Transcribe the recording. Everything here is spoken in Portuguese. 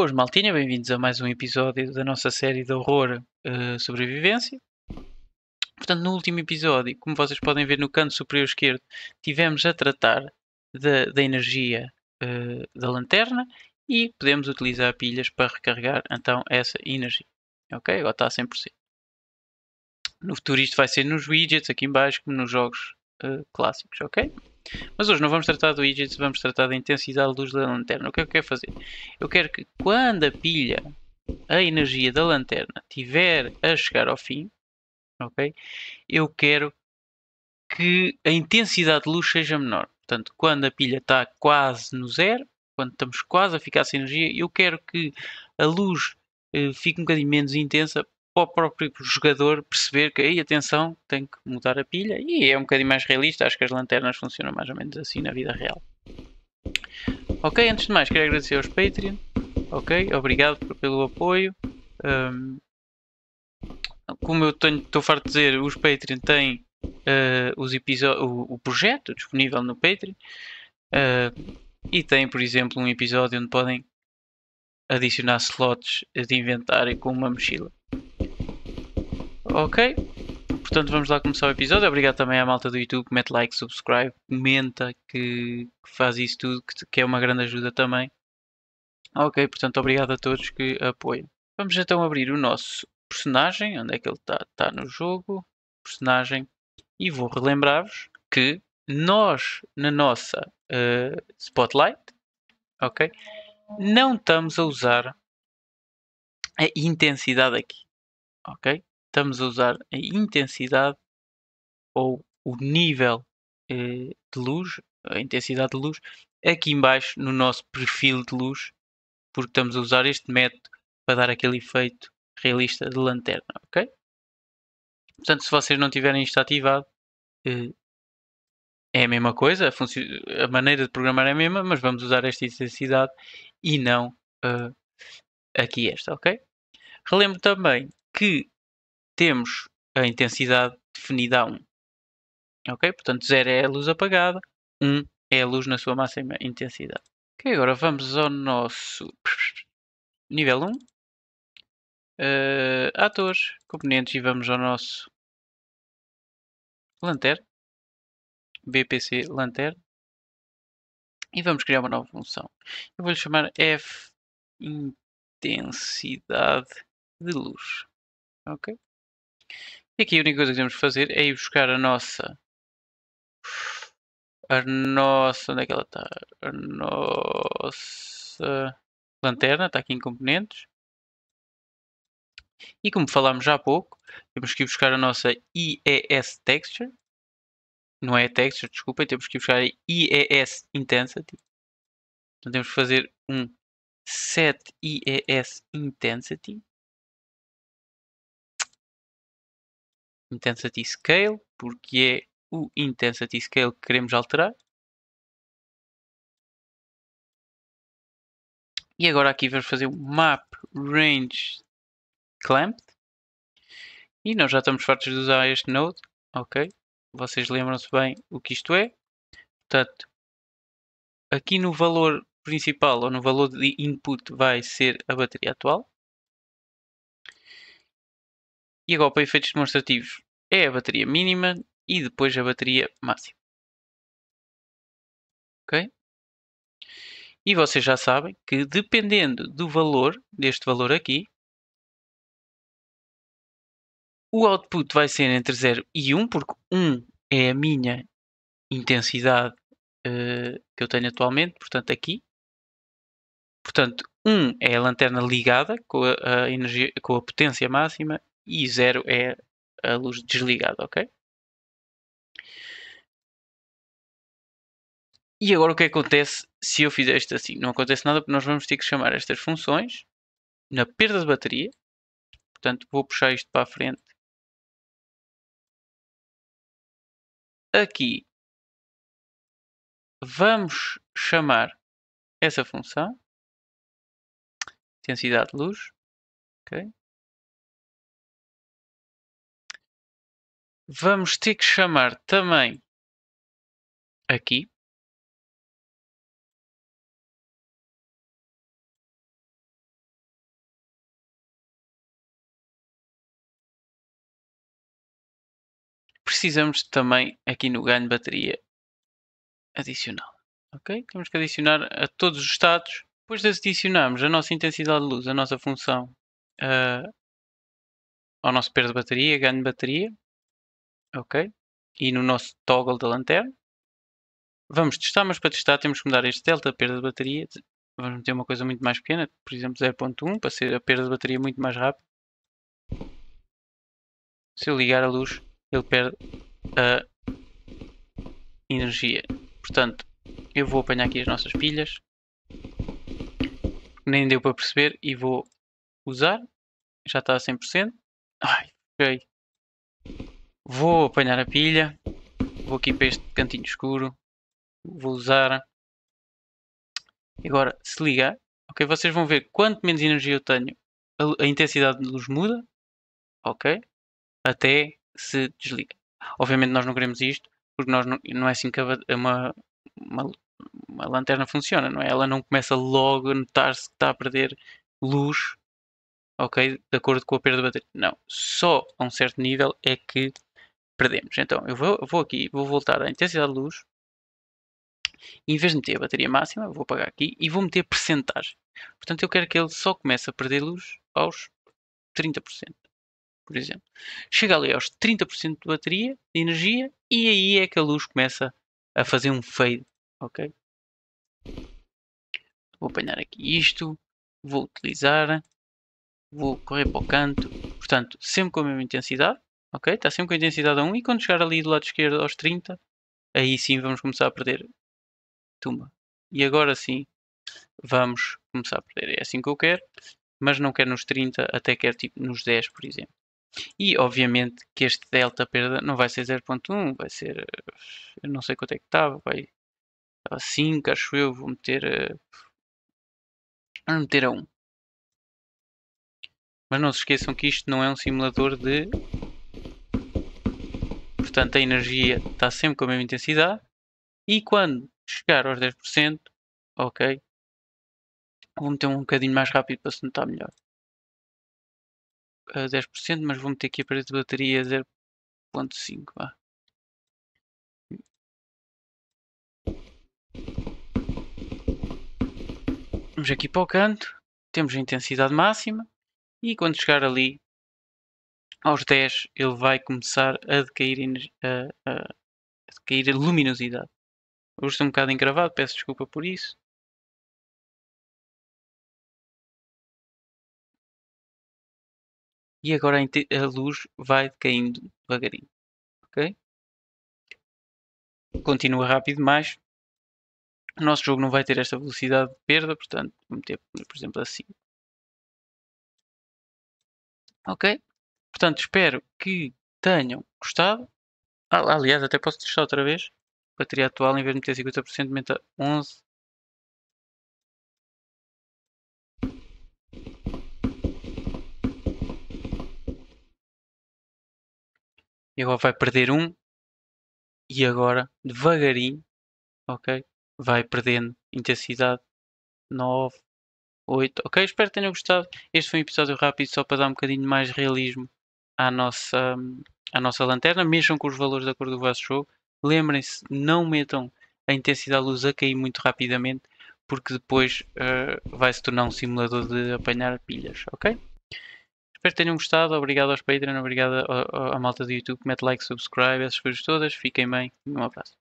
Boas, maltinha, bem-vindos a mais um episódio da nossa série de horror uh, sobrevivência. Portanto, no último episódio, como vocês podem ver no canto superior esquerdo, tivemos a tratar da, da energia uh, da lanterna e podemos utilizar pilhas para recarregar então essa energia. Ok? Agora está a 100%. No futuro isto vai ser nos widgets, aqui em baixo, como nos jogos uh, clássicos, ok? Mas hoje não vamos tratar do widget, vamos tratar da intensidade da luz da lanterna. O que é que eu quero fazer? Eu quero que quando a pilha, a energia da lanterna, tiver a chegar ao fim, ok? Eu quero que a intensidade de luz seja menor. Portanto, quando a pilha está quase no zero, quando estamos quase a ficar sem energia, eu quero que a luz eh, fique um bocadinho menos intensa para o próprio jogador perceber que, aí atenção, tem que mudar a pilha. E é um bocadinho mais realista, acho que as lanternas funcionam mais ou menos assim na vida real. Ok, antes de mais, queria agradecer aos Patreon. Ok, obrigado pelo apoio. Um, como eu estou farto de dizer, os Patreon têm uh, os o, o, projeto disponível no Patreon. Uh, e tem, por exemplo, um episódio onde podem adicionar slots de inventário com uma mochila. Ok, portanto vamos lá começar o episódio. Obrigado também à malta do YouTube que mete like, subscribe, comenta, que, que faz isso tudo, que, que, é uma grande ajuda também. Ok, portanto obrigado a todos que apoiam. Vamos então abrir o nosso personagem, onde é que ele está? Está no jogo, personagem. E vou relembrar-vos que nós, na nossa uh, Spotlight, ok, não estamos a usar a intensidade aqui, ok? estamos a usar a intensidade ou o nível eh, de luz, a intensidade de luz, aqui embaixo no nosso perfil de luz, porque estamos a usar este método para dar aquele efeito realista de lanterna, ok? Portanto, se vocês não tiverem isto ativado, eh, é a mesma coisa, a, a, maneira de programar é a mesma, mas vamos usar esta intensidade e não uh, aqui esta, ok? Relembro também que temos a intensidade definida a 1. Ok? Portanto, 0 é a luz apagada, 1 é a luz na sua máxima intensidade. Ok, agora vamos ao nosso nível 1. Uh, eh, atores, componentes e vamos ao nosso lanterna. BPC lanterna. E vamos criar uma nova função. Eu vou-lhe chamar F intensidade de luz. Ok? E aqui a única coisa que temos que fazer é ir buscar a nossa. A nossa. Onde é que ela está? A nossa lanterna, está aqui em componentes. E como falámos já há pouco, temos que ir buscar a nossa IES Texture. Não é Texture, desculpem, temos que ir buscar a IES Intensity. Então temos que fazer um set IES Intensity. Intensity Scale, porque é o Intensity Scale que queremos alterar. E agora aqui vamos fazer o Map Range Clamped. E nós já estamos fartos de usar este node, ok? Vocês lembram-se bem o que isto é. Portanto, aqui no valor principal ou no valor de input vai ser a bateria atual. E agora para efeitos demonstrativos é a bateria mínima e depois a bateria máxima. Ok? E vocês já sabem que dependendo do valor, deste valor aqui, o output vai ser entre 0 e 1, porque 1 é a minha intensidade uh, que eu tenho atualmente, portanto aqui. Portanto, 1 é a lanterna ligada com a, a energia, com a potência máxima e 0 é a luz desligada, ok? E agora o que acontece se eu fizer isto assim? Não acontece nada porque nós vamos ter que chamar estas funções na perda de bateria. Portanto, vou puxar isto para a frente. Aqui vamos chamar essa função intensidade de luz, ok? Vamos ter que chamar também aqui. Precisamos também aqui no ganho de bateria adicional. Ok? Temos que adicionar a todos os estados. Depois de adicionarmos a nossa intensidade de luz, a nossa função uh, ao nosso perda de bateria, ganho de bateria, ok? E no nosso toggle da lanterna. Vamos testar, mas para testar temos que mudar este delta, perda de bateria. Vamos meter uma coisa muito mais pequena, por exemplo 0.1, para ser a perda de bateria muito mais rápida. Se eu ligar a luz, ele perde a energia. Portanto, eu vou apanhar aqui as nossas pilhas. Nem deu para perceber e vou usar. Já está a 100%. Ai, ok. Vou apanhar a pilha. Vou aqui para este cantinho escuro. Vou usar. Agora, se ligar, ok? Vocês vão ver quanto menos energia eu tenho, a, a intensidade de luz muda, ok? Até se desliga. Obviamente nós não queremos isto, porque nós não, não é assim que uma, uma, uma lanterna funciona, não é? Ela não começa logo a notar-se que está a perder luz, ok? De acordo com a perda de bateria. Não, só a um certo nível é que perdemos. Então, eu vou, vou aqui, vou voltar à intensidade de luz. E em vez de meter a bateria máxima, vou apagar aqui e vou meter percentagem. Portanto, eu quero que ele só comece a perder luz aos 30%, por exemplo. Chega ali aos 30% de bateria, de energia, e aí é que a luz começa a fazer um fade, ok? Vou apanhar aqui isto, vou utilizar, vou correr para o canto, portanto, sempre com a mesma intensidade, Ok? Está sempre com a intensidade a 1 e quando chegar ali do lado esquerdo aos 30, aí sim vamos começar a perder. Tuma. E agora sim vamos começar a perder. É assim que eu quero, mas não quero nos 30, até quero tipo nos 10, por exemplo. E obviamente que este delta perda não vai ser 0.1, vai ser. Eh, eu não sei quanto é que estava, vai. Estava 5, acho eu, vou meter. Eh, vamos meter a 1. Mas não se esqueçam que isto não é um simulador de portanto a energia está sempre com a mesma intensidade. E quando chegar aos 10%, ok, vou meter um bocadinho mais rápido para se notar melhor. A 10%, mas vou meter aqui a parede de bateria 0.5, Vamos aqui para o canto, temos a intensidade máxima e quando chegar ali aos 10 ele vai começar a decair, a, a, a decair a luminosidade. Hoje estou um bocado encravado, peço desculpa por isso. E agora a luz vai decaindo devagarinho. Ok? Continua rápido, mas o nosso jogo não vai ter esta velocidade de perda, portanto, vou meter, por exemplo, assim. Ok? Portanto, espero que tenham gostado. Ah, aliás, até posso testar outra vez. Bateria atual, em vez de meter 50%, meta 11. E agora vai perder um. E agora, devagarinho, ok? Vai perdendo intensidade. 9, 8. Ok, espero que tenham gostado. Este foi um episódio rápido só para dar um bocadinho mais realismo à nossa, à nossa lanterna, mexam com os valores da cor do vosso jogo. Lembrem-se, não metam a intensidade da luz a cair muito rapidamente, porque depois uh, vai se tornar um simulador de apanhar pilhas, ok? Espero que tenham gostado. Obrigado aos Patreon, obrigado à malta do YouTube mete like, subscribe, essas coisas todas. Fiquem bem e um abraço.